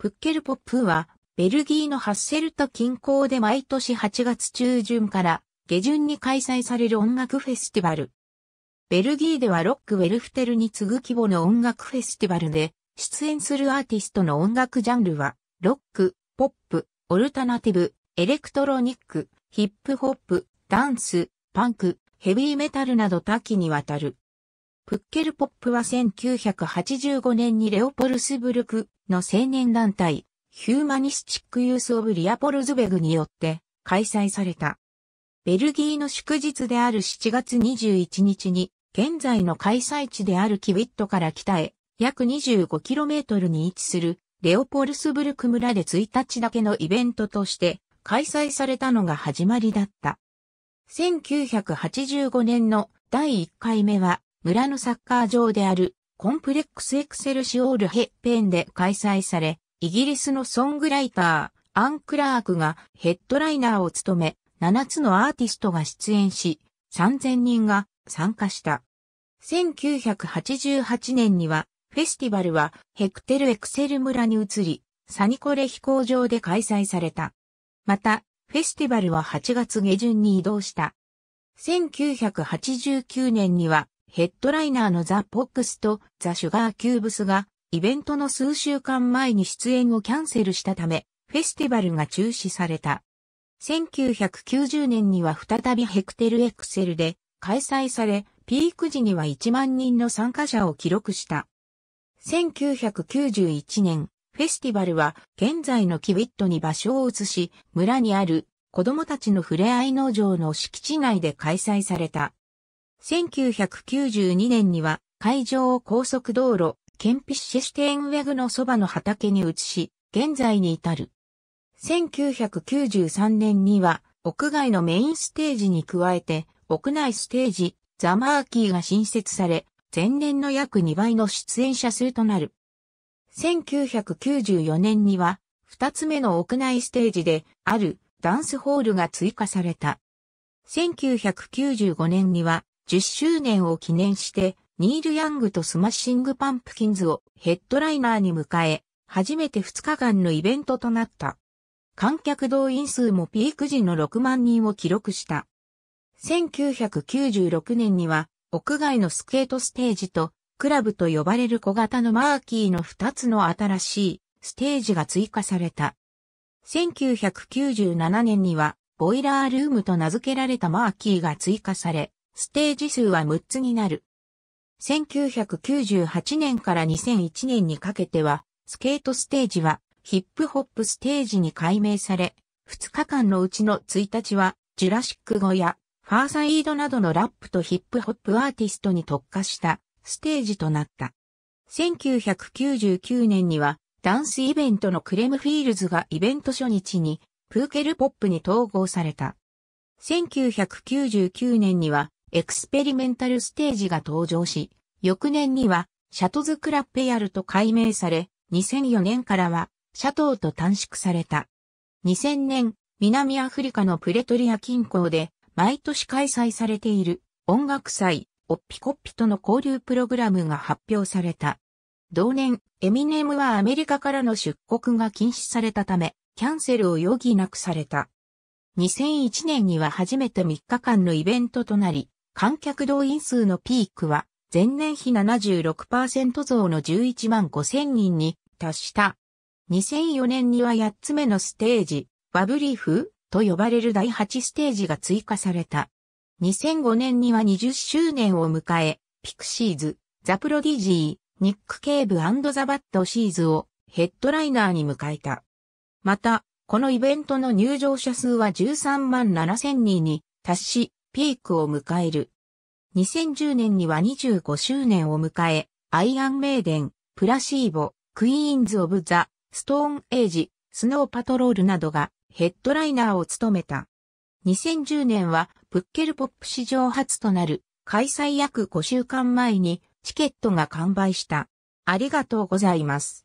プッケルポップは、ベルギーのハッセルト近郊で毎年8月中旬から下旬に開催される音楽フェスティバル。ベルギーではロックウェルフテルに次ぐ規模の音楽フェスティバルで、出演するアーティストの音楽ジャンルは、ロック、ポップ、オルタナティブ、エレクトロニック、ヒップホップ、ダンス、パンク、ヘビーメタルなど多岐にわたる。プッケルポップは1985年にレオポルスブルクの青年団体、ヒューマニスチックユースオブリアポルズベグによって開催された。ベルギーの祝日である7月21日に、現在の開催地であるキビットから北へ約 25km に位置するレオポルスブルク村で1日だけのイベントとして開催されたのが始まりだった。1985年の第1回目は村のサッカー場であるコンプレックスエクセルシオールヘッペンで開催され、イギリスのソングライター、アン・クラークがヘッドライナーを務め、7つのアーティストが出演し、3000人が参加した。1988年には、フェスティバルはヘクテルエクセル村に移り、サニコレ飛行場で開催された。また、フェスティバルは8月下旬に移動した。1989年には、ヘッドライナーのザ・ポックスとザ・シュガー・キューブスが、イベントの数週間前に出演をキャンセルしたため、フェスティバルが中止された。1990年には再びヘクテルエクセルで開催され、ピーク時には1万人の参加者を記録した。1991年、フェスティバルは現在のキビットに場所を移し、村にある子供たちのふれあい農場の敷地内で開催された。1992年には会場を高速道路、ケンピッシェステーンウェグのそばの畑に移し、現在に至る。1993年には屋外のメインステージに加えて屋内ステージ、ザマーキーが新設され、前年の約2倍の出演者数となる。1994年には、2つ目の屋内ステージで、あるダンスホールが追加された。1995年には、10周年を記念して、ニール・ヤングとスマッシング・パンプキンズをヘッドライナーに迎え、初めて2日間のイベントとなった。観客動員数もピーク時の6万人を記録した。1996年には、屋外のスケートステージと、クラブと呼ばれる小型のマーキーの2つの新しいステージが追加された。1997年には、ボイラールームと名付けられたマーキーが追加され、ステージ数は6つになる。1998年から2001年にかけては、スケートステージはヒップホップステージに改名され、2日間のうちの1日は、ジュラシック語やファーサイードなどのラップとヒップホップアーティストに特化したステージとなった。1999年には、ダンスイベントのクレムフィールズがイベント初日に、プーケルポップに統合された。1999年には、エクスペリメンタルステージが登場し、翌年には、シャトズクラッペヤルと改名され、2004年からは、シャトーと短縮された。2000年、南アフリカのプレトリア近郊で、毎年開催されている、音楽祭、オッピコッピとの交流プログラムが発表された。同年、エミネムはアメリカからの出国が禁止されたため、キャンセルを余儀なくされた。2001年には初めて3日間のイベントとなり、観客動員数のピークは、前年比76%増の11万5千人に達した。2004年には8つ目のステージ、バブリーフと呼ばれる第8ステージが追加された。2005年には20周年を迎え、ピクシーズ、ザ・プロディジー、ニック・ケーブザ・バッド・シーズをヘッドライナーに迎えた。また、このイベントの入場者数は13万7千人に達し、ピークを迎える。2010年には25周年を迎え、アイアンメイデン、プラシーボ、クイーンズ・オブ・ザ・ストーン・エイジ、スノー・パトロールなどがヘッドライナーを務めた。2010年はプッケルポップ史上初となる開催約5週間前にチケットが完売した。ありがとうございます。